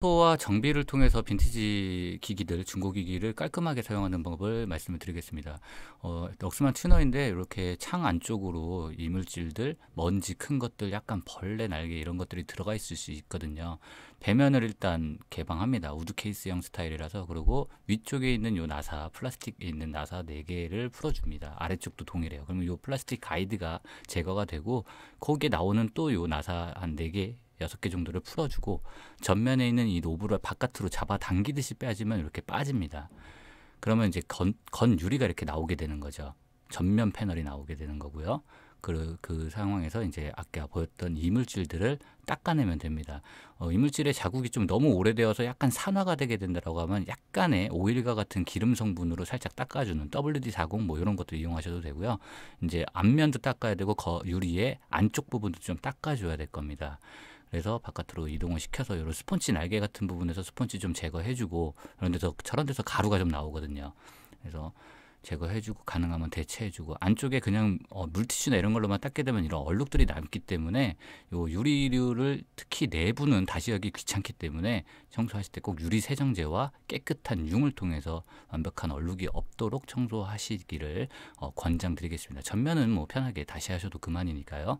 소와 정비를 통해서 빈티지 기기들, 중고 기기를 깔끔하게 사용하는 방법을 말씀을 드리겠습니다. 어, 럭스만 튜너인데 이렇게 창 안쪽으로 이물질들, 먼지 큰 것들, 약간 벌레 날개 이런 것들이 들어가 있을 수 있거든요. 배면을 일단 개방합니다. 우드 케이스형 스타일이라서 그리고 위쪽에 있는 요 나사, 플라스틱에 있는 나사 4개를 풀어줍니다. 아래쪽도 동일해요. 그러면 요 플라스틱 가이드가 제거가 되고 거기에 나오는 또 요 나사 한 4개 여섯 개 정도를 풀어주고 전면에 있는 이 노브를 바깥으로 잡아당기듯이 빼지만 이렇게 빠집니다. 그러면 이제 건, 건 유리가 이렇게 나오게 되는 거죠. 전면 패널이 나오게 되는 거고요. 그, 그 상황에서 이제 아까 보였던 이물질들을 닦아내면 됩니다. 어, 이물질의 자국이 좀 너무 오래되어서 약간 산화가 되게 된다라고 하면 약간의 오일과 같은 기름 성분으로 살짝 닦아주는 WD 자국 뭐 이런 것도 이용하셔도 되고요. 이제 앞면도 닦아야 되고 거, 유리의 안쪽 부분도 좀 닦아줘야 될 겁니다. 그래서 바깥으로 이동을 시켜서 이런 스펀지 날개 같은 부분에서 스펀지 좀 제거해주고 그런 데서 저런 데서 가루가 좀 나오거든요. 그래서 제거해주고 가능하면 대체해주고 안쪽에 그냥 어, 물티슈나 이런 걸로만 닦게 되면 이런 얼룩들이 남기 때문에 요 유리류를 특히 내부는 다시 여기 귀찮기 때문에 청소하실 때 꼭 유리 세정제와 깨끗한 융을 통해서 완벽한 얼룩이 없도록 청소하시기를 어, 권장드리겠습니다. 전면은 뭐 편하게 다시 하셔도 그만이니까요.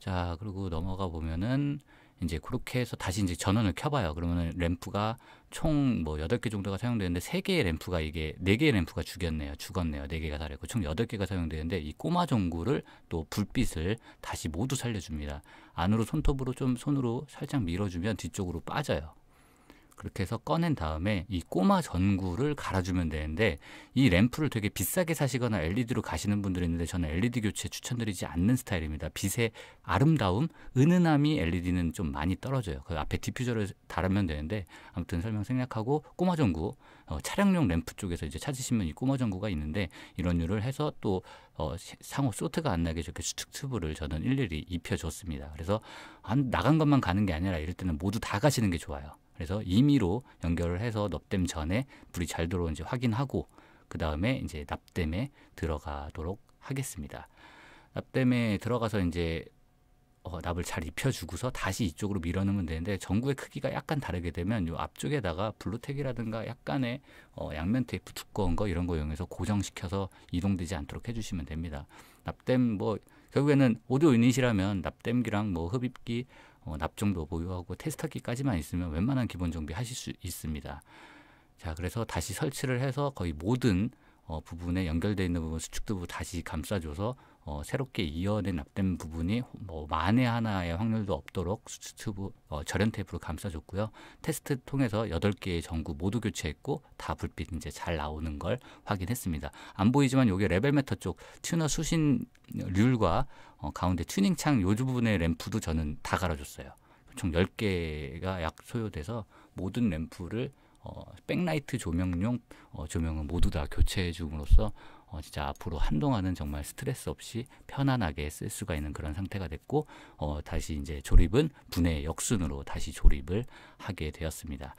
자, 그리고 넘어가 보면은 이제 그렇게 해서 다시 이제 전원을 켜봐요. 그러면은 램프가 총 뭐8개 정도가 사용되는데 3개의 램프가 이게 4개의 램프가 죽였네요. 죽었네요. 4개가 살았고 총8 개가 사용되는데 이 꼬마 전구를 또 불빛을 다시 모두 살려줍니다. 안으로 손톱으로 좀 손으로 살짝 밀어주면 뒤쪽으로 빠져요. 그렇게 해서 꺼낸 다음에 이 꼬마 전구를 갈아주면 되는데 이 램프를 되게 비싸게 사시거나 LED로 가시는 분들이 있는데 저는 LED 교체 추천드리지 않는 스타일입니다. 빛의 아름다움, 은은함이 LED는 좀 많이 떨어져요. 그 앞에 디퓨저를 달으면 되는데 아무튼 설명 생략하고 꼬마 전구 어, 차량용 램프 쪽에서 이제 찾으시면 이 꼬마 전구가 있는데 이런 류를 해서 또 어, 상호 소트가안 나게 저렇게 수축 튜브를 저는 일일이 입혀줬습니다. 그래서 안 나간 것만 가는 게 아니라 이럴 때는 모두 다 가시는 게 좋아요. 그래서 임의로 연결을 해서 납땜 전에 불이잘 들어오는지 확인하고 그 다음에 이제 납땜에 들어가도록 하겠습니다. 납땜에 들어가서 이제 어, 납을 잘 입혀주고서 다시 이쪽으로 밀어넣으면 되는데 전구의 크기가 약간 다르게 되면 요 앞쪽에다가 블루텍이라든가 약간의 어, 양면 테이프 두꺼운 거 이런 거 이용해서 고정시켜서 이동되지 않도록 해주시면 됩니다. 납땜 뭐 결국에는 오디오 유닛이라면 납땜기랑 뭐 흡입기 어, 납정도 보유하고 테스터기까지만 있으면 웬만한 기본 정비 하실 수 있습니다. 자, 그래서 다시 설치를 해서 거의 모든 어, 부분에 연결돼 있는 부분 수축도 다시 감싸줘서 어, 새롭게 이어내 납된 부분이 뭐 만에 하나의 확률도 없도록 수축튜브 어, 절연 테이프로 감싸줬고요. 테스트 통해서 여덟 개의 전구 모두 교체했고 다 불빛 이제 잘 나오는 걸 확인했습니다. 안 보이지만 요게 레벨 메터 쪽 튜너 수신 률과 어, 가운데 튜닝 창요 부분의 램프도 저는 다 갈아줬어요. 총 열개가약 소요돼서 모든 램프를 어, 백라이트 조명용 어, 조명은 모두 다 교체해 줌으로써 어, 진짜 앞으로 한동안은 정말 스트레스 없이 편안하게 쓸 수가 있는 그런 상태가 됐고 어, 다시 이제 조립은 분해 역순으로 다시 조립을 하게 되었습니다.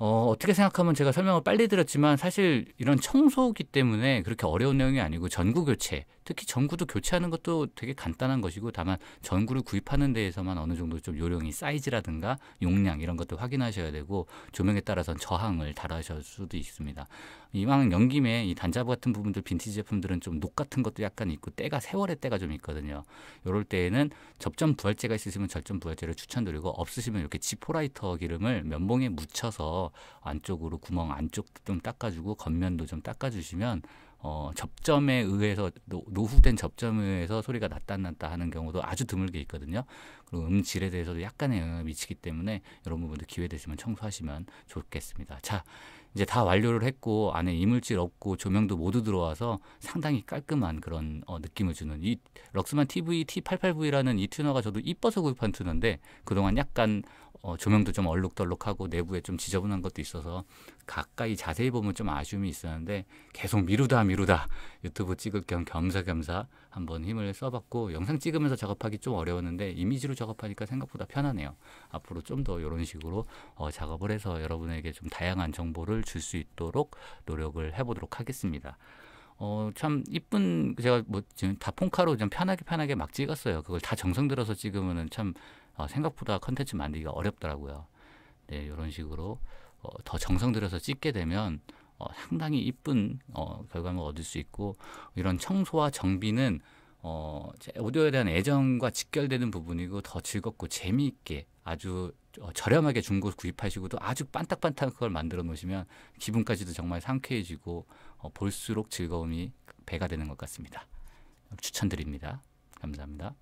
어, 어떻게 생각하면 제가 설명을 빨리 드렸지만 사실 이런 청소기 때문에 그렇게 어려운 내용이 아니고 전구 교체, 특히 전구도 교체하는 것도 되게 간단한 것이고 다만 전구를 구입하는 데에서만 어느 정도 좀 요령이 사이즈라든가 용량 이런 것도 확인하셔야 되고 조명에 따라서는 저항을 달아셔 수도 있습니다. 이왕 연김에 이 단자부 같은 부분들 빈티지 제품들은 좀 녹 같은 것도 약간 있고 때가 세월의 때가 좀 있거든요. 이럴 때에는 접점 부활제가 있으시면 절점 부활제를 추천드리고 없으시면 이렇게 지포라이터 기름을 면봉에 묻혀서 안쪽으로 구멍 안쪽 좀 닦아주고 겉면도 좀 닦아주시면 어, 접점에 의해서 노, 후된 접점에 의해서 소리가 났다 났다 하는 경우도 아주 드물게 있거든요. 그리고 음질에 대해서도 약간의 영향을 미치기 때문에 여러부분들 기회 되시면 청소하시면 좋겠습니다. 자, 이제 다 완료를 했고 안에 이물질 없고 조명도 모두 들어와서 상당히 깔끔한 그런 어, 느낌을 주는 이 럭스만 TV T88V라는 이 튜너가 저도 이뻐서 구입한 튜너인데 그동안 약간 어, 조명도 좀 얼룩덜룩하고 내부에 좀 지저분한 것도 있어서 가까이 자세히 보면 좀 아쉬움이 있었는데 계속 미루다 미루다 유튜브 찍을 겸 겸사겸사 한번 힘을 써봤고 영상 찍으면서 작업하기 좀 어려웠는데 이미지로 작업하니까 생각보다 편하네요. 앞으로 좀 더 이런 식으로 어, 작업을 해서 여러분에게 좀 다양한 정보를 줄 수 있도록 노력을 해보도록 하겠습니다. 어, 참, 이쁜, 제가 뭐, 지금 다 폰카로 좀 편하게 편하게 막 찍었어요. 그걸 다 정성 들어서 찍으면은 참, 어, 생각보다 컨텐츠 만들기가 어렵더라고요. 네, 이런 식으로 어, 더 정성 들여서 찍게 되면 어, 상당히 이쁜 어, 결과물 얻을 수 있고 이런 청소와 정비는 어, 오디오에 대한 애정과 직결되는 부분이고 더 즐겁고 재미있게 아주 어, 저렴하게 중고 구입하시고도 아주 빤딱빤딱 그걸 만들어 놓으시면 기분까지도 정말 상쾌해지고 어, 볼수록 즐거움이 배가 되는 것 같습니다. 추천드립니다. 감사합니다.